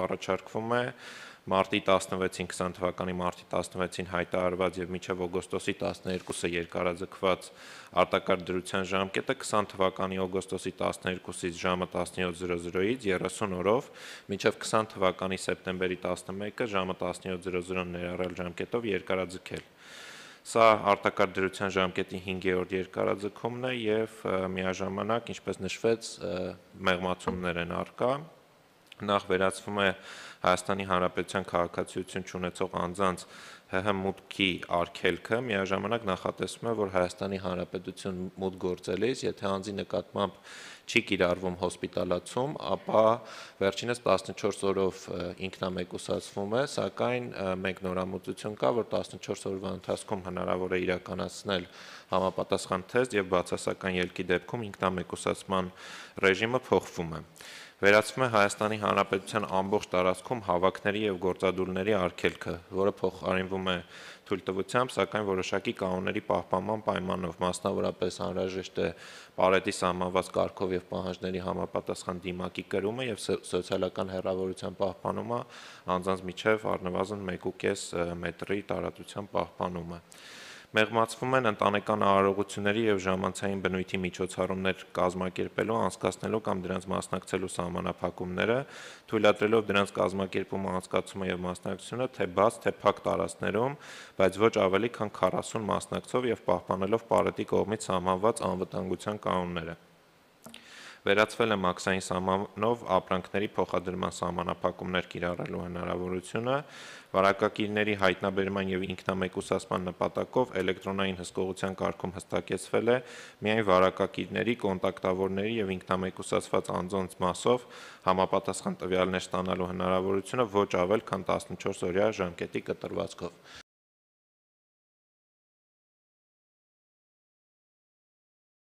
առաջարկվում է մարտի 16-ին 20 թվականի մարտի 16-ին հայտարարված եւ միջև օգոստոսի 12-ը երկարաձգված արտակարգ դրության ժամկետը 20 թվականի օգոստոսի 12-ից ժամը 17:00-ից 30 օրով միջև 20 թվականի սեպտեմբերի 11-ը ժամը 17:00 ներառյալ ժամկետով երկարաձգել։ Սա արտակարգ դրության ժամկետի 5-րդ երկարաձգումն է եւ միաժամանակ, ինչպես նշվեց, մեղմացումներ են արկա նախ վերացվում է Հայաստանի Հանրապետության քաղաքացիություն չունեցող անձանց ՀՀ մուտքի արգելքը, միաժամանակ նախատեսվում է, որ Հայաստանի Հանրապետություն մուտք գործելիս, եթե անձի նկատմամբ չի կիրառվում հոսպիտալացում, ապա վերջինս 14 օրով ինքնամեկուսացվում է, սակայն մենք նորամուծություն կա, որ 14 օրվա ընթացքում հնարավոր է իրականացնել համապատասխան թեստ եւ բացասական ելքի դեպքում ինքնամեկուսացման ռեժիմը փոխվում է վերացվում է Հայաստանի Հանրապետության ամբողջ տարածքում հավաքների եւ գործադուլների արգելքը, որը փոխարինվում է թույլտվությամբ, սակայն որոշակի կանոնների պահպանման պայմանով, մասնավորապես անհրաժեշտ է պարետի սահմանված կարգով եւ պահանջների համապատասխան դիմակի կրումը եւ սոցիալական հեռավորության պահպանումը անձանց միջև առնվազն 1.5 մետրի տարածության պահպանումը։ Մեղմացվում են ընտանեկան արարողությունների եւ ժամանցային բնույթի միջոցառումներ կազմակերպելու, անցկացնելու կամ դրանց մասնակցելու սահմանափակումները, թույլատրելով դրանց կազմակերպումը, անցկացումը եւ մասնակցությունը թե բաց, թե փակ տարածքներում, բայց ոչ ավելի քան 40 մասնակցով եւ պահպանելով պարետի կողմից սահմանված անվտանգության կանոնները։ Վերացվել է մաքսային սահմանով ապրանքների փոխադրման սահմանափակումներ կիրառելու հնարավորությունը, վարակակիրների հայտնաբերման եւ ինքնամեկուսացման նպատակով էլեկտրոնային հսկողության կարգում հստակեցվել է միայն վարակակիրների, կոնտակտավորների եւ ինքնամեկուսացված անձանց մասով համապատասխան տվյալներ ստանալու հնարավորությունը ոչ ավել քան 14 օրյա ժամկետի կտրվածքով։